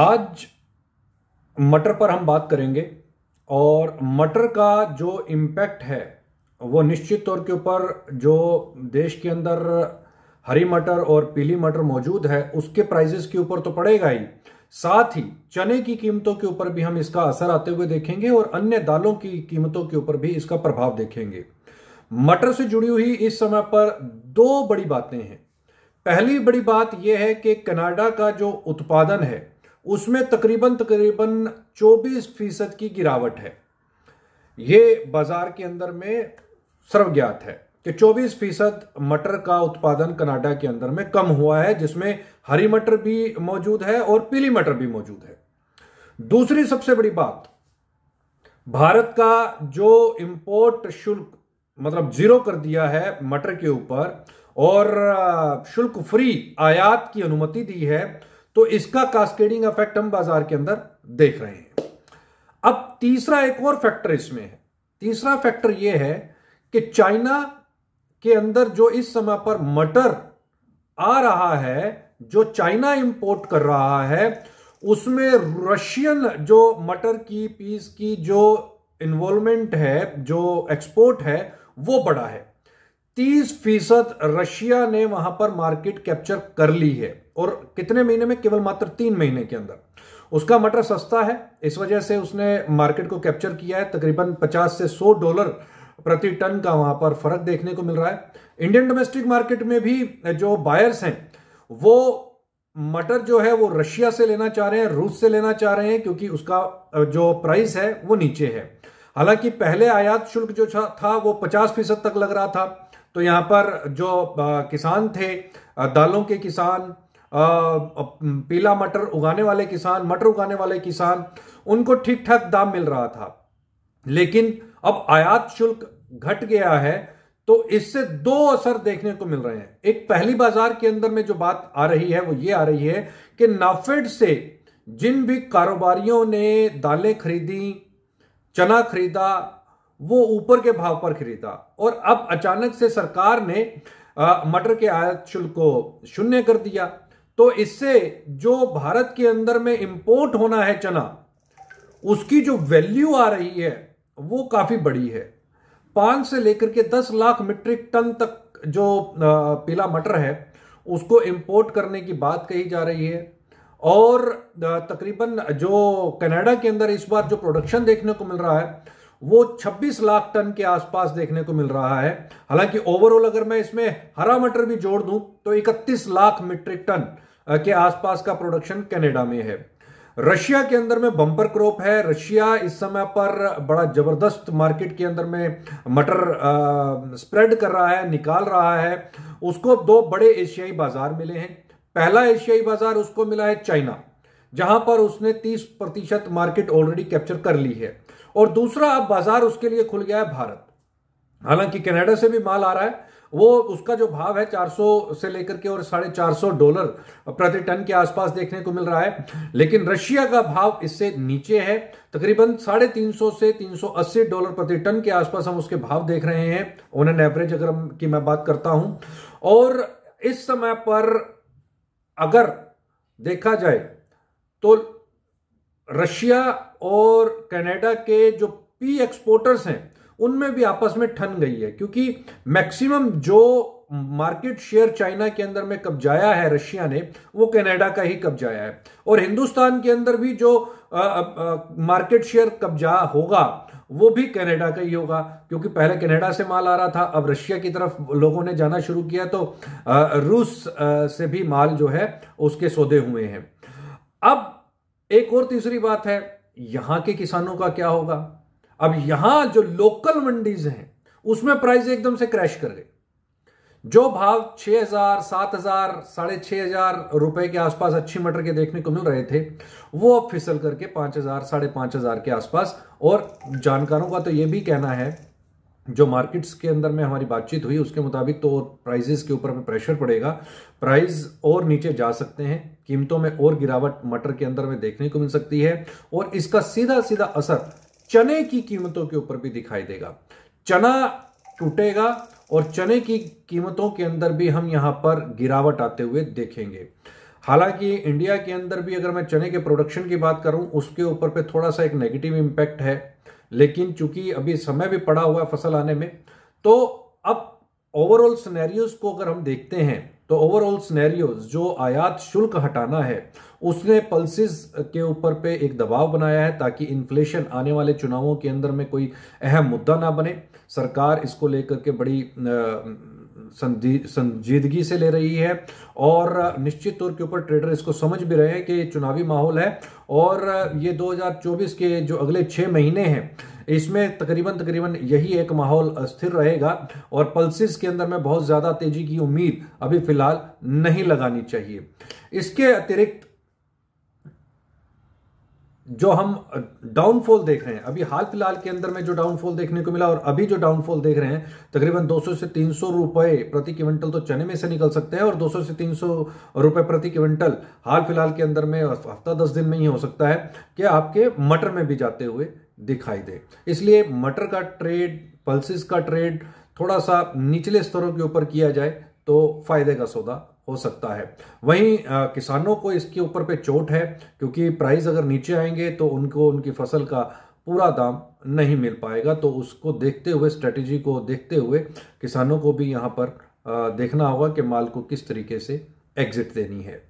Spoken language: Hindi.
आज मटर पर हम बात करेंगे और मटर का जो इम्पैक्ट है वो निश्चित तौर के ऊपर जो देश के अंदर हरी मटर और पीली मटर मौजूद है उसके प्राइजेस के ऊपर तो पड़ेगा ही साथ ही चने की कीमतों के ऊपर भी हम इसका असर आते हुए देखेंगे और अन्य दालों की कीमतों के ऊपर भी इसका प्रभाव देखेंगे मटर से जुड़ी हुई इस समय पर दो बड़ी बातें हैं पहली बड़ी बात यह है कि कनाडा का जो उत्पादन है उसमें तकरीबन तकरीबन 24 फीसद की गिरावट है ये बाजार के अंदर में सर्वज्ञात है कि 24 फीसद मटर का उत्पादन कनाडा के अंदर में कम हुआ है जिसमें हरी मटर भी मौजूद है और पीली मटर भी मौजूद है दूसरी सबसे बड़ी बात भारत का जो इंपोर्ट शुल्क मतलब जीरो कर दिया है मटर के ऊपर और शुल्क फ्री आयात की अनुमति दी है तो इसका कास्केडिंग इफेक्ट हम बाजार के अंदर देख रहे हैं अब तीसरा एक और फैक्टर इसमें है तीसरा फैक्टर यह है कि चाइना के अंदर जो इस समय पर मटर आ रहा है जो चाइना इंपोर्ट कर रहा है उसमें रशियन जो मटर की पीस की जो इन्वॉल्वमेंट है जो एक्सपोर्ट है वो बड़ा है तीस फीसद रशिया ने वहां पर मार्केट कैप्चर कर ली है और कितने महीने में केवल मात्र तीन महीने के अंदर उसका मटर सस्ता है इस वजह से उसने मार्केट को कैप्चर किया है तकरीबन 50 से 100 डॉलर प्रति टन का वहां पर फर्क देखने को मिल रहा है इंडियन डोमेस्टिक मार्केट में भी जो बायर्स हैं वो मटर जो है वो रशिया से लेना चाह रहे हैं रूस से लेना चाह रहे हैं क्योंकि उसका जो प्राइस है वो नीचे है हालांकि पहले आयात शुल्क जो था वो 50 फीसद तक लग रहा था तो यहाँ पर जो किसान थे दालों के किसान पीला मटर उगाने वाले किसान मटर उगाने वाले किसान उनको ठीक ठाक दाम मिल रहा था लेकिन अब आयात शुल्क घट गया है तो इससे दो असर देखने को मिल रहे हैं एक पहली बाजार के अंदर में जो बात आ रही है वो ये आ रही है कि नाफेड से जिन भी कारोबारियों ने दालें खरीदी चना खरीदा वो ऊपर के भाव पर खरीदा और अब अचानक से सरकार ने मटर के आयात शुल्क को शून्य कर दिया तो इससे जो भारत के अंदर में इंपोर्ट होना है चना उसकी जो वैल्यू आ रही है वो काफी बड़ी है पांच से लेकर के दस लाख मीट्रिक टन तक जो पीला मटर है उसको इंपोर्ट करने की बात कही जा रही है और तकरीबन जो कनाडा के अंदर इस बार जो प्रोडक्शन देखने को मिल रहा है वो 26 लाख टन के आसपास देखने को मिल रहा है हालांकि ओवरऑल अगर मैं इसमें हरा मटर भी जोड़ दूं तो 31 लाख मीट्रिक टन के आसपास का प्रोडक्शन कनाडा में है रशिया के अंदर में बम्पर क्रॉप है रशिया इस समय पर बड़ा जबरदस्त मार्केट के अंदर में मटर स्प्रेड कर रहा है निकाल रहा है उसको दो बड़े एशियाई बाजार मिले हैं पहला एशियाई बाजार उसको मिला है चाइना जहां पर उसने 30 प्रतिशत मार्केट ऑलरेडी कैप्चर कर ली है और दूसरा अब बाजार उसके लिए खुल गया है भारत हालांकि कनाडा से भी माल आ रहा है वो उसका जो भाव है 400 से लेकर के और साढ़े चार डॉलर प्रति टन के आसपास देखने को मिल रहा है लेकिन रशिया का भाव इससे नीचे है तकरीबन साढ़े तीन सौ से 380 डॉलर प्रति टन के आसपास हम उसके भाव देख रहे हैं ओन एन एवरेज अगर की मैं बात करता हूं और इस समय पर अगर देखा जाए तो रशिया और कनाडा के जो पी एक्सपोर्टर्स हैं उनमें भी आपस में ठन गई है क्योंकि मैक्सिमम जो मार्केट शेयर चाइना के अंदर में कब्जाया है रशिया ने वो कनाडा का ही कब्जाया है और हिंदुस्तान के अंदर भी जो मार्केट शेयर कब्जा होगा वो भी कनाडा का ही होगा क्योंकि पहले कनाडा से माल आ रहा था अब रशिया की तरफ लोगों ने जाना शुरू किया तो रूस से भी माल जो है उसके सौदे हुए हैं अब एक और तीसरी बात है यहां के किसानों का क्या होगा अब यहां जो लोकल मंडीज हैं उसमें प्राइस एकदम से क्रैश कर गई जो भाव 6000 7000 साढ़े छह हजार रुपए के आसपास अच्छी मटर के देखने को मिल रहे थे वो अब फिसल करके 5000 साढ़े पांच हजार के आसपास और जानकारों का तो ये भी कहना है जो मार्केट्स के अंदर में हमारी बातचीत हुई उसके मुताबिक तो प्राइजेस के ऊपर प्रेशर पड़ेगा प्राइस और नीचे जा सकते हैं कीमतों में और गिरावट मटर के अंदर में देखने को मिल सकती है और इसका सीधा सीधा असर चने की कीमतों के ऊपर भी दिखाई देगा चना टूटेगा और चने की कीमतों के अंदर भी हम यहाँ पर गिरावट आते हुए देखेंगे हालांकि इंडिया के अंदर भी अगर मैं चने के प्रोडक्शन की बात करूं उसके ऊपर पे थोड़ा सा एक नेगेटिव इम्पैक्ट है लेकिन चूंकि अभी समय भी पड़ा हुआ है फसल आने में तो अब ओवरऑल स्नैरियोज़ को अगर हम देखते हैं तो ओवरऑल स्नैरियोज जो आयात शुल्क हटाना है उसने पल्सिस के ऊपर पे एक दबाव बनाया है ताकि इन्फ्लेशन आने वाले चुनावों के अंदर में कोई अहम मुद्दा ना बने सरकार इसको लेकर के बड़ी संजीदगी से ले रही है और निश्चित तौर के ऊपर ट्रेडर इसको समझ भी रहे हैं कि चुनावी माहौल है और ये 2024 के जो अगले छः महीने हैं इसमें तकरीबन तकरीबन यही एक माहौल स्थिर रहेगा और पल्सिस के अंदर में बहुत ज़्यादा तेजी की उम्मीद अभी फिलहाल नहीं लगानी चाहिए इसके अतिरिक्त जो हम डाउनफॉल देख रहे हैं अभी हाल फिलहाल के अंदर में जो डाउनफॉल देखने को मिला और अभी जो डाउनफॉल देख रहे हैं तकरीबन 200 से 300 रुपए प्रति क्विंटल तो चने में से निकल सकते हैं और 200 से 300 रुपए प्रति क्विंटल हाल फिलहाल के अंदर में हफ्ता दस दिन में ही हो सकता है कि आपके मटर में भी जाते हुए दिखाई दे इसलिए मटर का ट्रेड पल्सिस का ट्रेड थोड़ा सा निचले स्तरों के ऊपर किया जाए तो फायदे का सौदा हो सकता है वहीं आ, किसानों को इसके ऊपर पे चोट है क्योंकि प्राइस अगर नीचे आएंगे तो उनको उनकी फसल का पूरा दाम नहीं मिल पाएगा तो उसको देखते हुए स्ट्रेटजी को देखते हुए किसानों को भी यहाँ पर आ, देखना होगा कि माल को किस तरीके से एग्जिट देनी है